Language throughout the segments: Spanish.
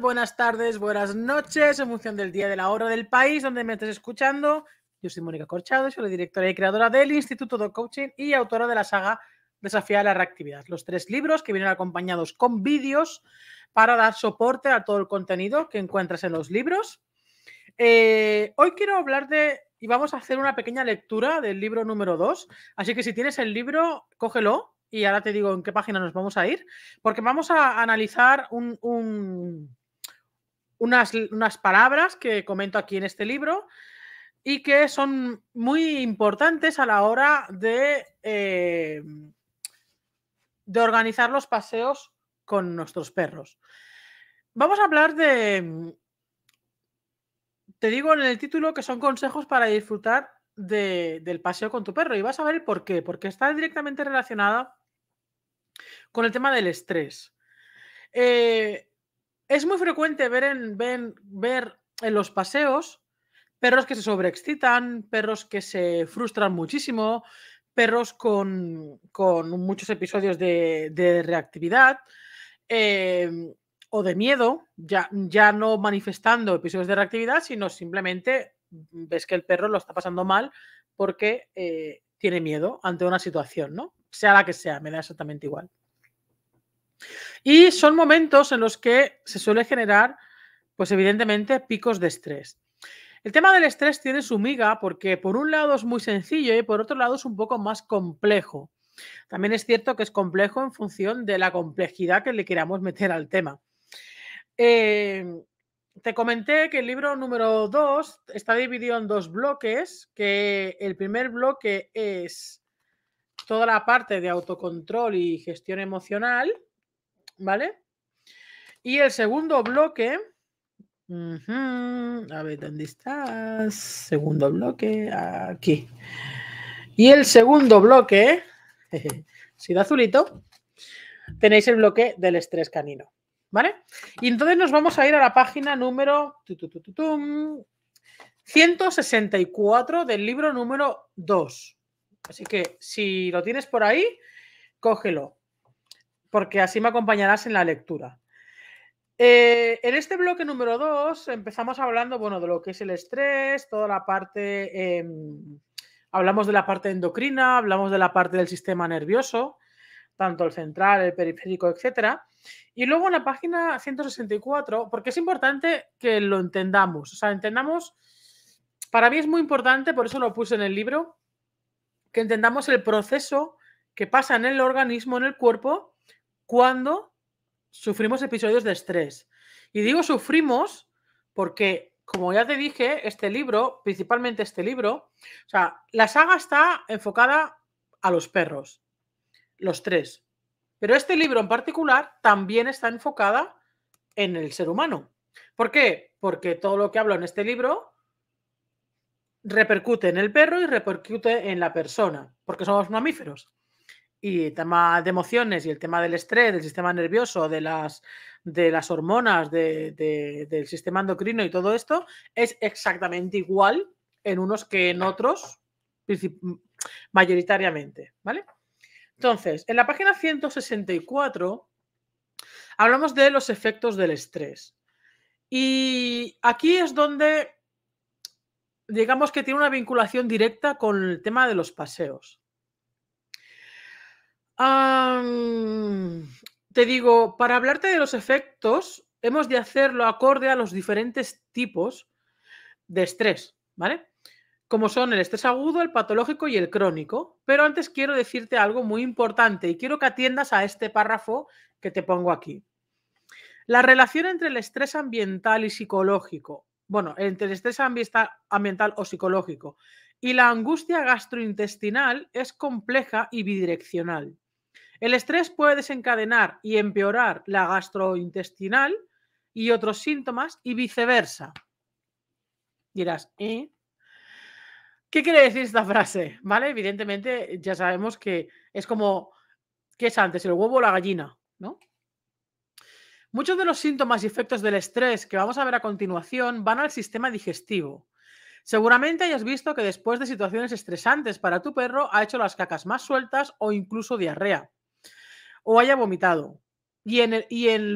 buenas tardes, buenas noches, en función del día de la hora del país donde me estés escuchando. Yo soy Mónica Corchado, soy la directora y creadora del Instituto de Coaching y autora de la saga Desafía la Reactividad. Los tres libros que vienen acompañados con vídeos para dar soporte a todo el contenido que encuentras en los libros. Eh, hoy quiero hablar de y vamos a hacer una pequeña lectura del libro número 2. Así que si tienes el libro, cógelo, y ahora te digo en qué página nos vamos a ir, porque vamos a analizar unas, palabras que comento aquí en este libro y que son muy importantes a la hora de, eh, de organizar los paseos con nuestros perros. Vamos a hablar de, te digo en el título que son consejos para disfrutar del paseo con tu perro y vas a ver por qué, porque está directamente relacionada con el tema del estrés. Eh, es muy frecuente ver en, los paseos perros que se sobreexcitan, perros que se frustran muchísimo, perros con, muchos episodios de, reactividad em, o de miedo, ya, no manifestando episodios de reactividad, sino simplemente ves que el perro lo está pasando mal porque eh, tiene miedo ante una situación, ¿no? sea la que sea, me da exactamente igual. Y son momentos en los que se suele generar, pues evidentemente, picos de estrés. El tema del estrés tiene su miga porque por un lado es muy sencillo y por otro lado es un poco más complejo. También es cierto que es complejo en función de la complejidad que le queramos meter al tema. Eh, te comenté que el libro número 2 está dividido en dos bloques, que el primer bloque es toda la parte de autocontrol y gestión emocional, ¿vale? Y el segundo bloque, a ver, ¿dónde estás? Segundo bloque, aquí. Y el segundo bloque, si da azulito, tenéis el bloque del estrés canino, ¿vale? Y entonces nos vamos a ir a la página número... 164 del libro número 2. Así que si lo tienes por ahí, cógelo, porque así me acompañarás en la lectura. Eh, en este bloque número 2 empezamos hablando bueno, de lo que es el estrés, toda la parte, em, hablamos de la parte endocrina, hablamos de la parte del sistema nervioso, tanto el central, el periférico, etc. Y luego en la página 164, porque es importante que lo entendamos, o sea, entendamos, para mí es muy importante, por eso lo puse en el libro, que entendamos el proceso que pasa en el organismo, en el cuerpo, cuando sufrimos episodios de estrés. Y digo sufrimos porque, como ya te dije, este libro, principalmente este libro, o sea, la saga está enfocada a los perros, los tres. Pero este libro en particular también está enfocada en el ser humano. ¿Por qué? Porque todo lo que hablo en este libro repercute en el perro y repercute en la persona, porque somos mamíferos. Y el tema de emociones y el tema del estrés, del sistema nervioso, de las, de las hormonas, del sistema endocrino y todo esto, es exactamente igual en unos que en otros, mayoritariamente, ¿vale? Entonces, en la página 164 hablamos de los efectos del estrés. Y aquí es donde digamos que tiene una vinculación directa con el tema de los paseos. te digo, para hablarte de los efectos, hemos de hacerlo acorde a los diferentes tipos de estrés, ¿vale? Como son el estrés agudo, el patológico y el crónico. Pero antes quiero decirte algo muy importante y quiero que atiendas a este párrafo que te pongo aquí. La relación entre el estrés ambiental y psicológico bueno, entre el estrés ambiental, o psicológico. Y la angustia gastrointestinal es compleja y bidireccional. El estrés puede desencadenar y empeorar la gastrointestinal y otros síntomas y viceversa. Dirás, ¿eh? ¿Qué quiere decir esta frase? ¿Vale? Evidentemente ya sabemos que es como, ¿qué es antes, el huevo o la gallina? ¿No? Muchos de los síntomas y efectos del estrés que vamos a ver a continuación van al sistema digestivo. Seguramente hayas visto que después de situaciones estresantes para tu perro ha hecho las cacas más sueltas o incluso diarrea, o haya vomitado. Y en,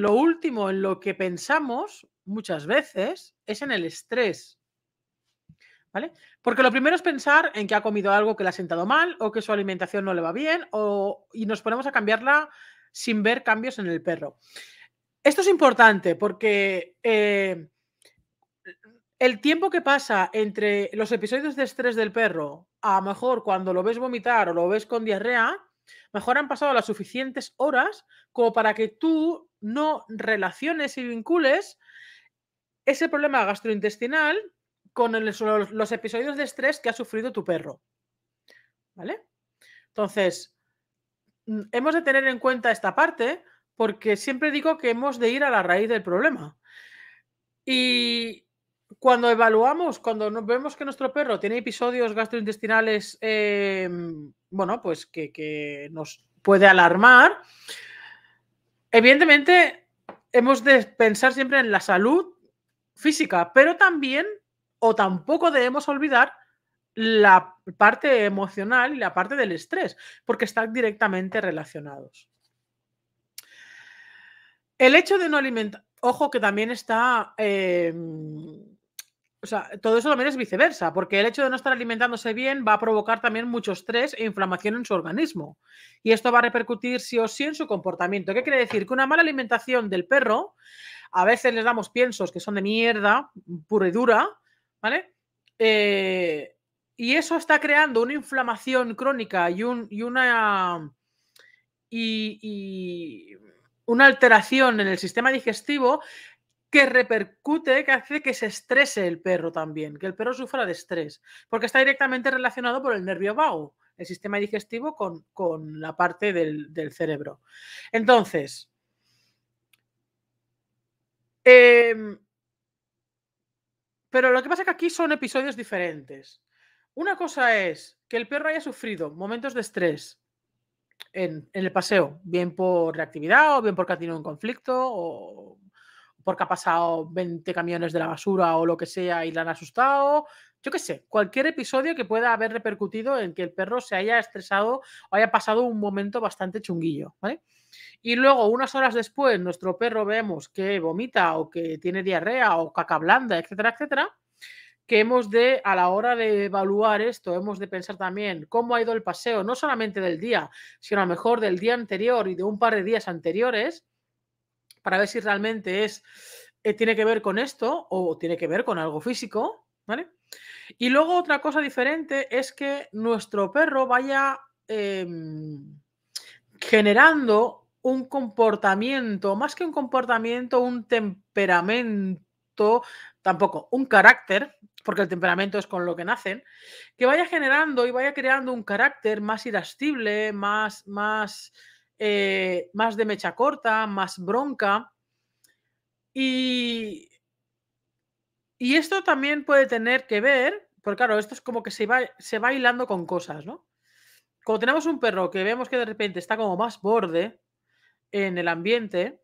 lo último, en lo que pensamos muchas veces, es en el estrés. ¿Vale? Porque lo primero es pensar en que ha comido algo que le ha sentado mal o que su alimentación no le va bien o, y nos ponemos a cambiarla sin ver cambios en el perro. Esto es importante porque eh, el tiempo que pasa entre los episodios de estrés del perro, a lo mejor cuando lo ves vomitar o lo ves con diarrea, mejor han pasado las suficientes horas como para que tú no relaciones y vincules ese problema gastrointestinal con los episodios de estrés que ha sufrido tu perro. ¿Vale? Entonces, mm, hemos de tener en cuenta esta parte porque siempre digo que hemos de ir a la raíz del problema. Y cuando evaluamos, cuando vemos que nuestro perro tiene episodios gastrointestinales, em, bueno, pues que nos puede alarmar, evidentemente hemos de pensar siempre en la salud física, pero también o tampoco debemos olvidar la parte emocional y la parte del estrés, porque están directamente relacionados. El hecho de no alimentar, ojo que también está, em, o sea, todo eso también es viceversa, porque el hecho de no estar alimentándose bien va a provocar también mucho estrés e inflamación en su organismo. Y esto va a repercutir sí o sí en su comportamiento. ¿Qué quiere decir? Que una mala alimentación del perro, a veces les damos piensos que son de mierda, pura y dura, ¿vale? Eh, y eso está creando una inflamación crónica y, un, y una... y una alteración en el sistema digestivo que repercute, que hace que se estrese el perro también, que el perro sufra de estrés, porque está directamente relacionado por el nervio vago, el sistema digestivo con, la parte del, cerebro. Entonces, em, pero lo que pasa es que aquí son episodios diferentes. Una cosa es que el perro haya sufrido momentos de estrés en, el paseo, bien por reactividad o bien porque ha tenido un conflicto o porque ha pasado 20 camiones de la basura o lo que sea y la han asustado. Yo qué sé, cualquier episodio que pueda haber repercutido en que el perro se haya estresado o haya pasado un momento bastante chunguillo, ¿vale? Y luego, unas horas después, nuestro perro vemos que vomita o que tiene diarrea o caca blanda, etcétera, etcétera que hemos de, a la hora de evaluar esto, hemos de pensar también cómo ha ido el paseo, no solamente del día, sino a lo mejor del día anterior y de un par de días anteriores, para ver si realmente es, eh, tiene que ver con esto o tiene que ver con algo físico, ¿vale? Y luego otra cosa diferente es que nuestro perro vaya em, generando un comportamiento, más que un comportamiento, un temperamento, tampoco, un carácter porque el temperamento es con lo que nacen, que vaya generando y vaya creando un carácter más irascible, más, más, eh, más de mecha corta, más bronca. Y, y esto también puede tener que ver, porque claro, esto es como que se va, se va hilando con cosas, ¿no? Cuando tenemos un perro que vemos que de repente está como más borde en el ambiente,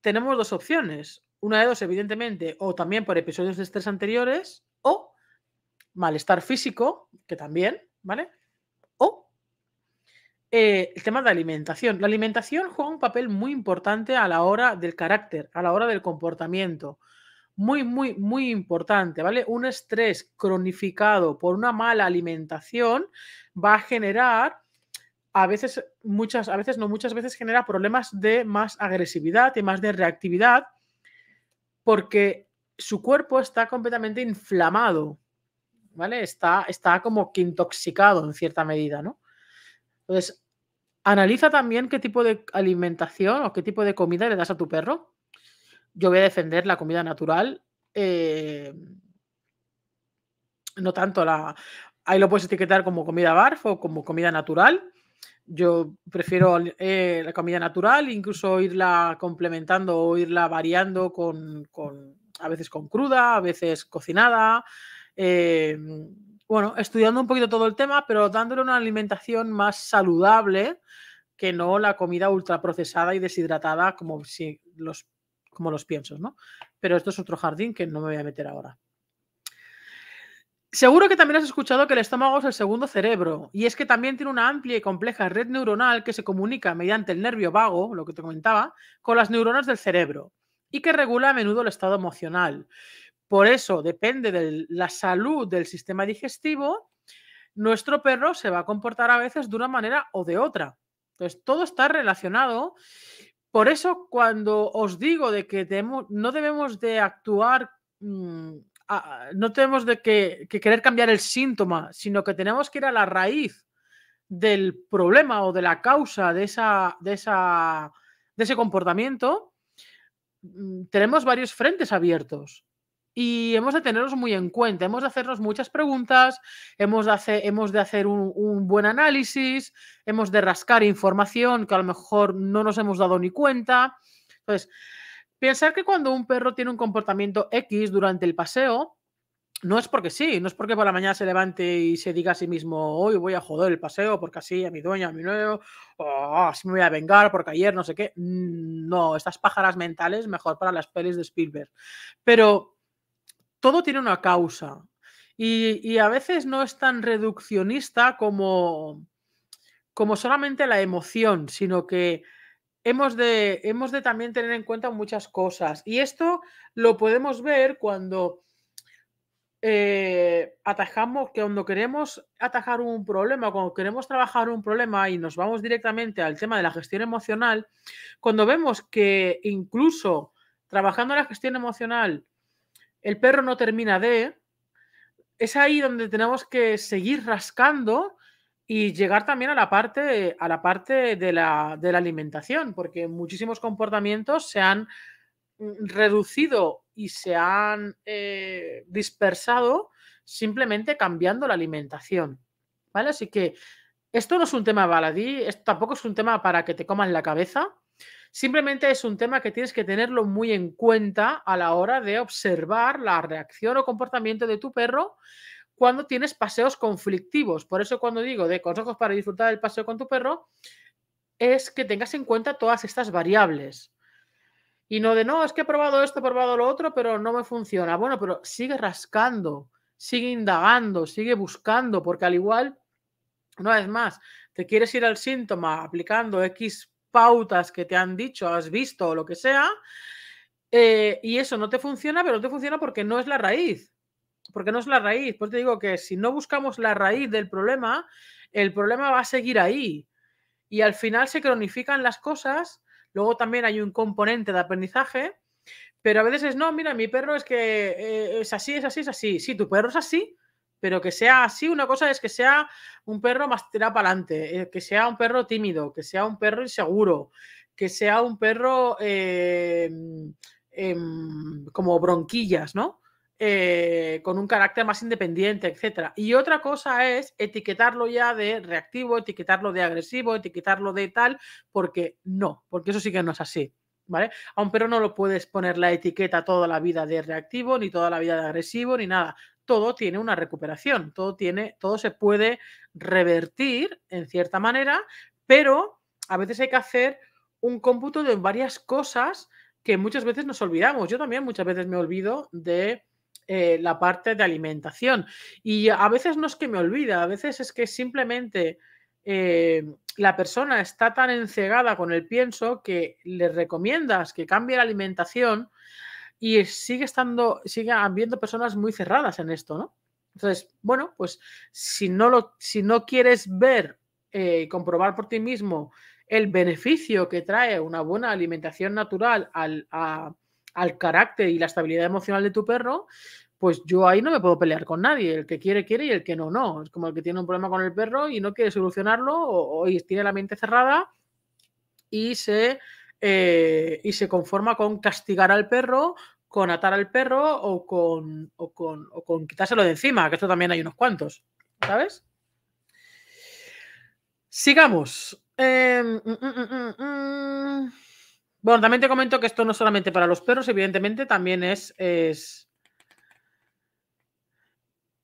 tenemos dos opciones. Una de dos, evidentemente, o también por episodios de estrés anteriores, o malestar físico, que también, ¿vale? O eh, el tema de alimentación. La alimentación juega un papel muy importante a la hora del carácter, a la hora del comportamiento. Muy, muy, muy importante, ¿vale? Un estrés cronificado por una mala alimentación va a generar a veces, muchas, a veces no muchas veces genera problemas de más agresividad y más de reactividad porque su cuerpo está completamente inflamado, ¿vale? Está, está como que intoxicado en cierta medida, ¿no? Entonces, analiza también qué tipo de alimentación o qué tipo de comida le das a tu perro. Yo voy a defender la comida natural. Eh, no tanto la. Ahí lo puedes etiquetar como comida barf o como comida natural yo prefiero eh, la comida natural, incluso irla complementando o irla variando con, con a veces con cruda, a veces cocinada. Eh, bueno, estudiando un poquito todo el tema, pero dándole una alimentación más saludable que no la comida ultraprocesada y deshidratada como si los como los piensos, ¿no? Pero esto es otro jardín que no me voy a meter ahora. Seguro que también has escuchado que el estómago es el segundo cerebro, y es que también tiene una amplia y compleja red neuronal que se comunica mediante el nervio vago, lo que te comentaba, con las neuronas del cerebro, y que regula a menudo el estado emocional. Por eso, depende de la salud del sistema digestivo, nuestro perro se va a comportar a veces de una manera o de otra. Entonces, todo está relacionado. Por eso, cuando os digo de que no debemos de actuar... Mm, no tenemos de que, querer cambiar el síntoma, sino que tenemos que ir a la raíz del problema o de la causa de, esa, de, esa, de ese comportamiento, mm, tenemos varios frentes abiertos y hemos de tenerlos muy en cuenta, hemos de hacernos muchas preguntas, hemos de, hacer, hemos de hacer un, un, buen análisis, hemos de rascar información que a lo mejor no nos hemos dado ni cuenta. Entonces, Pensar que cuando un perro tiene un comportamiento X durante el paseo, no es porque sí, no es porque por la mañana se levante y se diga a sí mismo, hoy voy a joder el paseo porque así a mi dueña, a mi nuevo, así me voy a vengar porque ayer no sé qué. Mm, no, estas pájaras mentales mejor para las pelis de Spielberg. Pero todo tiene una causa y, a veces no es tan reduccionista como, como solamente la emoción, sino que hemos de, hemos de también tener en cuenta muchas cosas. Y esto lo podemos ver cuando eh, atajamos, que cuando queremos atajar un problema, cuando queremos trabajar un problema y nos vamos directamente al tema de la gestión emocional, cuando vemos que incluso trabajando la gestión emocional, el perro no termina de, es ahí donde tenemos que seguir rascando y llegar también a la parte, a la parte de, la, alimentación, porque muchísimos comportamientos se han mm, reducido y se han eh, dispersado simplemente cambiando la alimentación. ¿Vale? Así que esto no es un tema baladí, tampoco es un tema para que te coman la cabeza. Simplemente es un tema que tienes que tenerlo muy en cuenta a la hora de observar la reacción o comportamiento de tu perro cuando tienes paseos conflictivos. Por eso cuando digo de consejos para disfrutar del paseo con tu perro, es que tengas en cuenta todas estas variables. Y no de, no, es que he probado esto, he probado lo otro, pero no me funciona. Bueno, pero sigue rascando, sigue indagando, sigue buscando, porque al igual, una vez más, te quieres ir al síntoma aplicando X pautas que te han dicho, has visto o lo que sea, eh, y eso no te funciona, pero no te funciona porque no es la raíz porque no es la raíz. Pues te digo que si no buscamos la raíz del problema, el problema va a seguir ahí. Y al final se cronifican las cosas. Luego también hay un componente de aprendizaje, pero a veces es, no, mira, mi perro es que eh, es así, es así, es así. Sí, tu perro es así, pero que sea así, una cosa es que sea un perro más tirado para adelante, eh, que sea un perro tímido, que sea un perro inseguro, que sea un perro eh, em, como bronquillas, ¿no? Eh, con un carácter más independiente, etc. Y otra cosa es etiquetarlo ya de reactivo, etiquetarlo de agresivo, etiquetarlo de tal, porque no, porque eso sí que no es así. ¿Vale? Aún pero no lo puedes poner la etiqueta toda la vida de reactivo, ni toda la vida de agresivo, ni nada todo tiene una recuperación, todo tiene, todo se puede revertir en cierta manera, pero a veces hay que hacer un cómputo de varias cosas que muchas veces nos olvidamos. Yo también muchas veces me olvido de eh, la parte de alimentación. Y a veces no es que me olvida, a veces es que simplemente eh, la persona está tan encegada con el pienso que le recomiendas que cambie la alimentación y sigue estando, sigue habiendo personas muy cerradas en esto, ¿no? Entonces, bueno, pues si no, lo, si no quieres ver eh, y comprobar por ti mismo el beneficio que trae una buena alimentación natural al, a, al carácter y la estabilidad emocional de tu perro, pues yo ahí no me puedo pelear con nadie. El que quiere, quiere y el que no, no. Es como el que tiene un problema con el perro y no quiere solucionarlo o, y tiene la mente cerrada y se, eh, y se conforma con castigar al perro, con atar al perro o con, con, o quitárselo de encima, que esto también hay unos cuantos, ¿sabes? Sigamos. Em, mm, mm, mm, bueno, también te comento que esto no es solamente para los perros, evidentemente también es,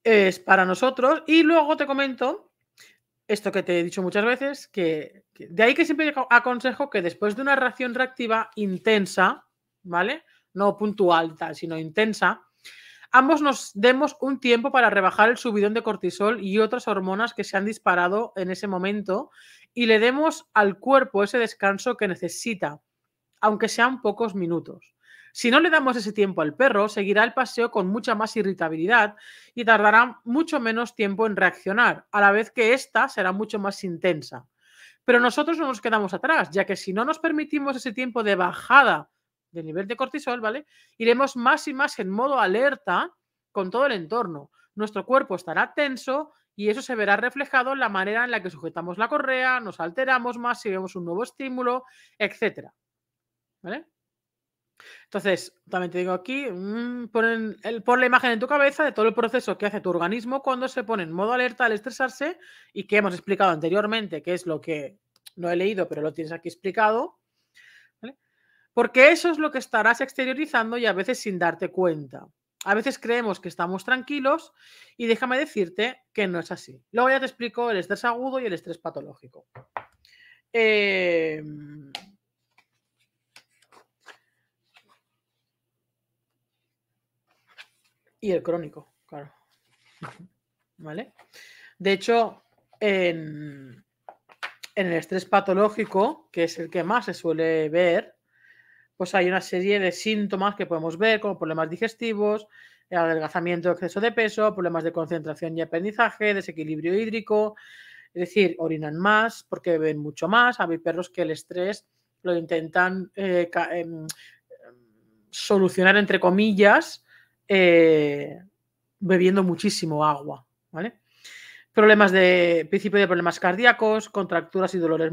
es, para nosotros. Y luego te comento esto que te he dicho muchas veces, que, de ahí que siempre aconsejo que después de una reacción reactiva intensa, ¿vale? No puntual, tal, sino intensa, ambos nos demos un tiempo para rebajar el subidón de cortisol y otras hormonas que se han disparado en ese momento y le demos al cuerpo ese descanso que necesita aunque sean pocos minutos. Si no le damos ese tiempo al perro, seguirá el paseo con mucha más irritabilidad y tardará mucho menos tiempo en reaccionar, a la vez que esta será mucho más intensa. Pero nosotros no nos quedamos atrás, ya que si no nos permitimos ese tiempo de bajada del nivel de cortisol, ¿vale? Iremos más y más en modo alerta con todo el entorno. Nuestro cuerpo estará tenso y eso se verá reflejado en la manera en la que sujetamos la correa, nos alteramos más si vemos un nuevo estímulo, etcétera. Entonces, también te digo aquí, mm, el, pon la imagen en tu cabeza de todo el proceso que hace tu organismo cuando se pone en modo alerta al estresarse y que hemos explicado anteriormente, que es lo que no he leído, pero lo tienes aquí explicado. Porque eso es lo que estarás exteriorizando y a veces sin darte cuenta. A veces creemos que estamos tranquilos y déjame decirte que no es así. Luego ya te explico el estrés agudo y el estrés patológico. Eh, y el crónico, claro. ¿Vale? De hecho, en, el estrés patológico, que es el que más se suele ver, pues hay una serie de síntomas que podemos ver, como problemas digestivos, adelgazamiento, exceso de peso, problemas de concentración y aprendizaje, desequilibrio hídrico, es decir, orinan más porque beben mucho más. Hay perros que el estrés lo intentan eh, em, solucionar, entre comillas, eh, bebiendo muchísimo agua, ¿vale? Problemas de principio de problemas cardíacos, contracturas y dolores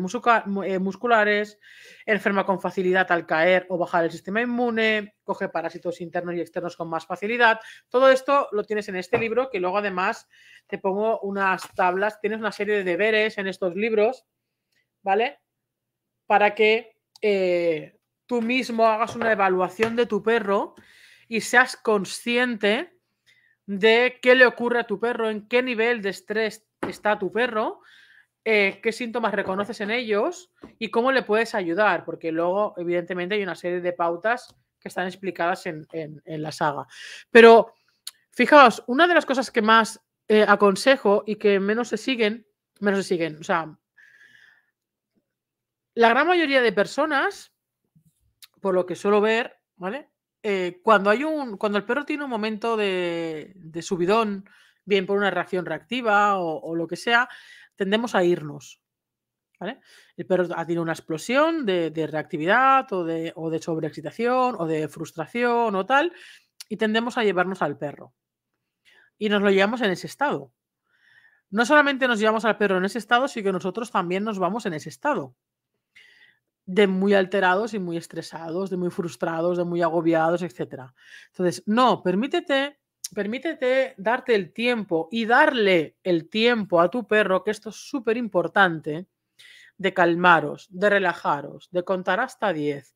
eh, musculares, enferma con facilidad al caer o bajar el sistema inmune, coge parásitos internos y externos con más facilidad. Todo esto lo tienes en este libro, que luego además te pongo unas tablas, tienes una serie de deberes en estos libros, ¿vale? Para que eh, tú mismo hagas una evaluación de tu perro y seas consciente de qué le ocurre a tu perro, en qué nivel de estrés está tu perro, eh, qué síntomas reconoces en ellos y cómo le puedes ayudar, porque luego, evidentemente, hay una serie de pautas que están explicadas en, la saga. Pero fijaos, una de las cosas que más eh, aconsejo y que menos se siguen, menos se siguen, o sea, la gran mayoría de personas, por lo que suelo ver, ¿vale? Eh, cuando hay un. Cuando el perro tiene un momento de, subidón, bien por una reacción reactiva o, lo que sea, tendemos a irnos. El perro ha tenido una explosión de, reactividad o de, o de sobreexcitación o de frustración o tal, y tendemos a llevarnos al perro. Y nos lo llevamos en ese estado. No solamente nos llevamos al perro en ese estado, sino que nosotros también nos vamos en ese estado de muy alterados y muy estresados, de muy frustrados, de muy agobiados, etc. Entonces, no, permítete, permítete darte el tiempo y darle el tiempo a tu perro, que esto es súper importante, de calmaros, de relajaros, de contar hasta 10,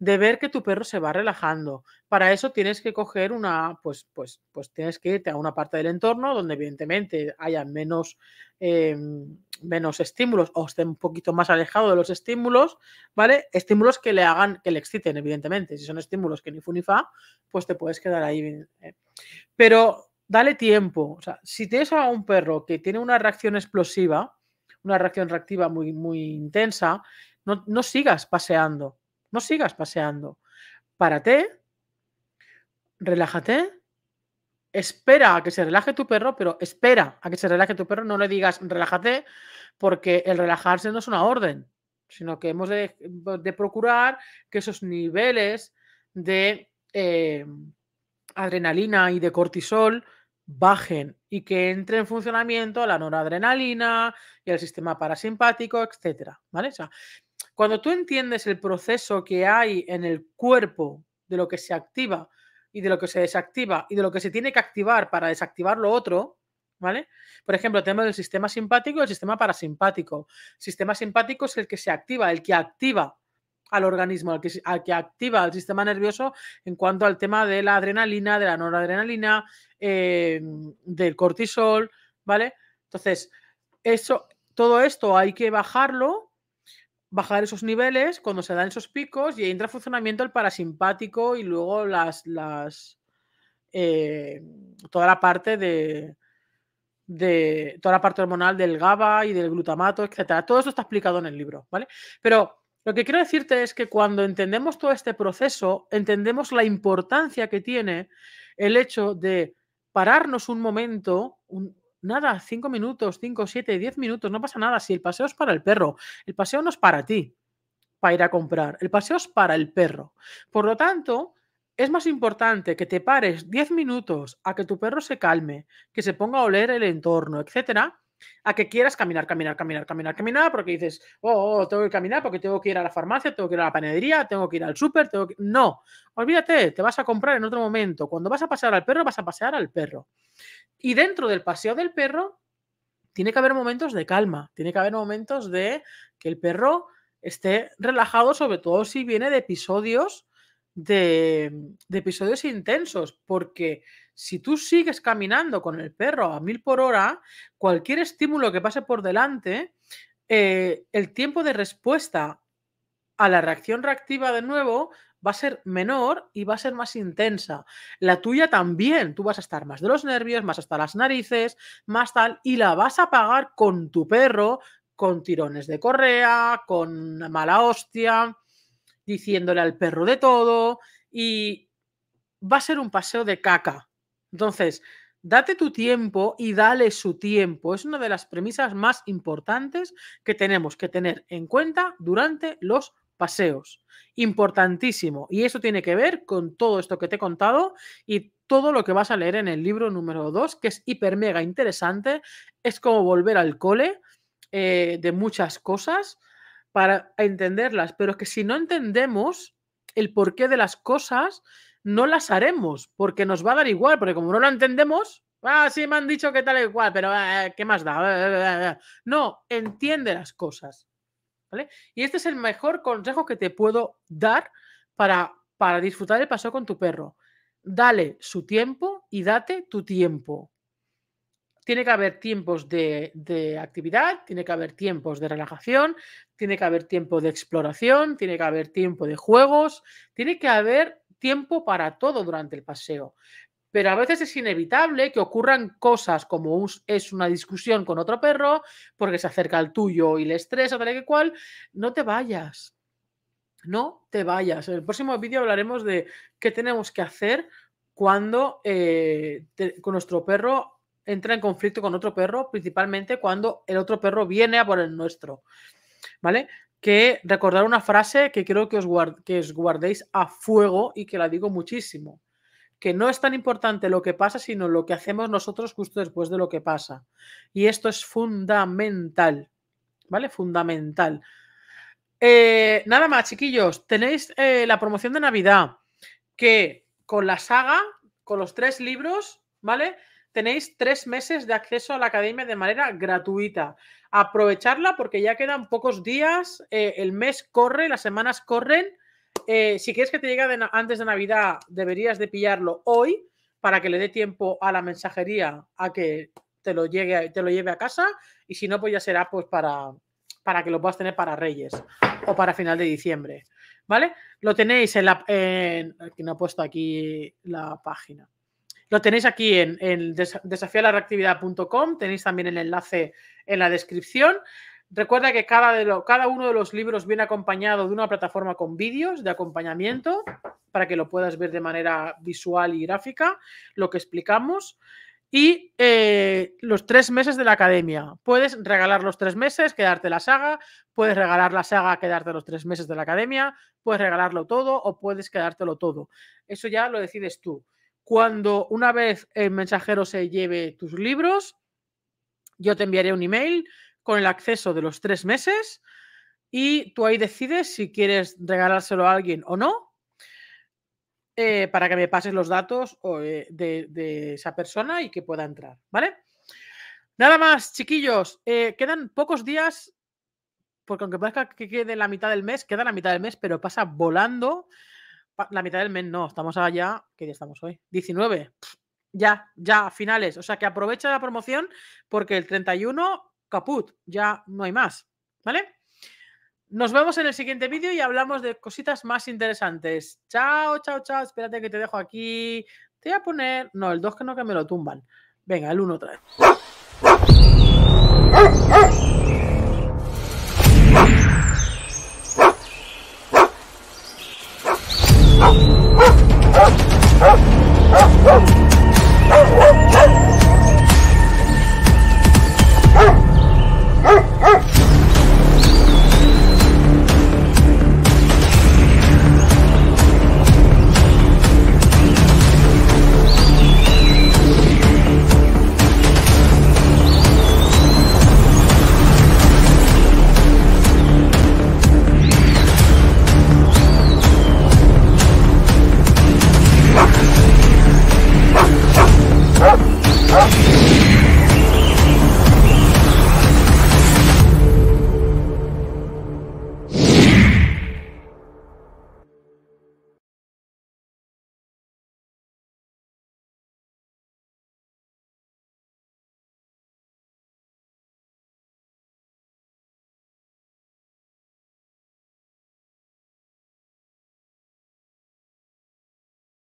de ver que tu perro se va relajando. Para eso tienes que coger una, pues, pues, pues tienes que irte a una parte del entorno donde evidentemente haya menos, em, menos estímulos o esté un poquito más alejado de los estímulos, ¿vale? Estímulos que le hagan, que le exciten, evidentemente. Si son estímulos que ni fu ni fa, pues te puedes quedar ahí. Eh. Pero dale tiempo. O sea, si tienes a un perro que tiene una reacción explosiva, una reacción reactiva muy, muy intensa, no, sigas paseando, no sigas paseando. Párate, relájate, espera a que se relaje tu perro, pero espera a que se relaje tu perro, no le digas relájate, porque el relajarse no es una orden, sino que hemos de, procurar que esos niveles de eh, adrenalina y de cortisol bajen y que entre en funcionamiento la noradrenalina y el sistema parasimpático, etcétera, ¿vale? cuando tú entiendes el proceso que hay en el cuerpo de lo que se activa y de lo que se desactiva y de lo que se tiene que activar para desactivar lo otro, ¿vale? Por ejemplo, tenemos el sistema simpático y el sistema parasimpático. El sistema simpático es el que se activa, el que activa al organismo, al que, activa el sistema nervioso en cuanto al tema de la adrenalina, de la noradrenalina, em, del cortisol, ¿vale? Entonces, eso, todo esto hay que bajarlo, bajar esos niveles cuando se dan esos picos y entra en funcionamiento el parasimpático y luego las, las eh, toda la parte de, de toda la parte hormonal del GABA y del glutamato, etcétera. Todo eso está explicado en el libro, ¿vale? Pero lo que quiero decirte es que cuando entendemos todo este proceso, entendemos la importancia que tiene el hecho de pararnos un momento, nada, cinco minutos, cinco, siete, diez minutos, no pasa nada. Si el paseo es para el perro, el paseo no es para ti, para ir a comprar, el paseo es para el perro. Por lo tanto, es más importante que te pares diez minutos a que tu perro se calme, que se ponga a oler el entorno, etcétera, a que quieras caminar, caminar, caminar, caminar, caminar, porque dices, oh, oh, oh, tengo que caminar porque tengo que ir a la farmacia, tengo que ir a la panadería, tengo que ir al súper, tengo que... No, olvídate, te vas a comprar en otro momento. Cuando vas a pasear al perro, vas a pasear al perro. Y dentro del paseo del perro, tiene que haber momentos de calma, tiene que haber momentos de que el perro esté relajado, sobre todo si viene de episodios, de episodios intensos, porque si tú sigues caminando con el perro a mil por hora, cualquier estímulo que pase por delante, eh, el tiempo de respuesta a la reacción reactiva de nuevo va a ser menor y va a ser más intensa. La tuya también, tú vas a estar más de los nervios, más hasta las narices, más tal, y la vas a pagar con tu perro, con tirones de correa, con mala hostia, diciéndole al perro de todo, y va a ser un paseo de caca. Entonces, date tu tiempo y dale su tiempo. Es una de las premisas más importantes que tenemos que tener en cuenta durante los paseos. Importantísimo. Y eso tiene que ver con todo esto que te he contado y todo lo que vas a leer en el libro número 2, que es hiper mega interesante. Es como volver al cole eh, de muchas cosas para entenderlas, pero es que si no entendemos el porqué de las cosas, no las haremos, porque nos va a dar igual, porque como no lo entendemos, ah, sí, me han dicho que tal igual, pero eh, ¿qué más da? No, entiende las cosas. ¿vale? Y este es el mejor consejo que te puedo dar para, para disfrutar el paseo con tu perro. Dale su tiempo y date tu tiempo. Tiene que haber tiempos de, de actividad, tiene que haber tiempos de relajación, tiene que haber tiempo de exploración, tiene que haber tiempo de juegos, tiene que haber tiempo para todo durante el paseo. Pero a veces es inevitable que ocurran cosas como es una discusión con otro perro, porque se acerca al tuyo y le estresa, tal y cual. No te vayas. No te vayas. En el próximo vídeo hablaremos de qué tenemos que hacer cuando eh, nuestro perro entra en conflicto con otro perro, principalmente cuando el otro perro viene a por el nuestro. ¿Vale? que recordar una frase que creo que os, guardéis a fuego y que la digo muchísimo que no es tan importante lo que pasa, sino lo que hacemos nosotros justo después de lo que pasa. Y esto es fundamental, ¿vale? Fundamental. Eh, nada más, chiquillos, tenéis eh, la promoción de Navidad, que con la saga, con los tres libros, ¿vale? Tenéis tres meses de acceso a la academia de manera gratuita aprovecharla porque ya quedan pocos días, eh, el mes corre, las semanas corren. Eh, si quieres que te llegue antes de Navidad, deberías de pillarlo hoy para que le dé tiempo a la mensajería a que te lo, llegue, te lo lleve a casa y si no, pues ya será pues para, para que lo puedas tener para Reyes o para final de diciembre. ¿Vale? Lo tenéis en la... no he puesto aquí la página. Lo tenéis aquí en, en desafialareactividad.com, tenéis también el enlace en la descripción. Recuerda que cada, uno de los libros viene acompañado de una plataforma con vídeos de acompañamiento para que lo puedas ver de manera visual y gráfica, lo que explicamos. Y eh, los tres meses de la academia. Puedes regalar los tres meses, quedarte la saga, puedes regalar la saga, quedarte los tres meses de la academia, puedes regalarlo todo o puedes quedártelo todo. Eso ya lo decides tú cuando una vez el mensajero se lleve tus libros, yo te enviaré un email con el acceso de los tres meses y tú ahí decides si quieres regalárselo a alguien o no. Eh, para que me pases los datos eh, de, esa persona y que pueda entrar, ¿vale? Nada más, chiquillos. Eh, quedan pocos días, porque aunque parezca que quede la mitad del mes, queda la mitad del mes, pero pasa volando la mitad del mes no, estamos allá, ¿qué día estamos hoy? 19. Ya, ya, finales. O sea que aprovecha la promoción porque el 31, caput, ya no hay más. ¿Vale? Nos vemos en el siguiente vídeo y hablamos de cositas más interesantes. Chao, chao, chao. Espérate que te dejo aquí. Te voy a poner. No, el 2 que no, que me lo tumban. Venga, el 1 otra vez. Ah! Ah! Ah!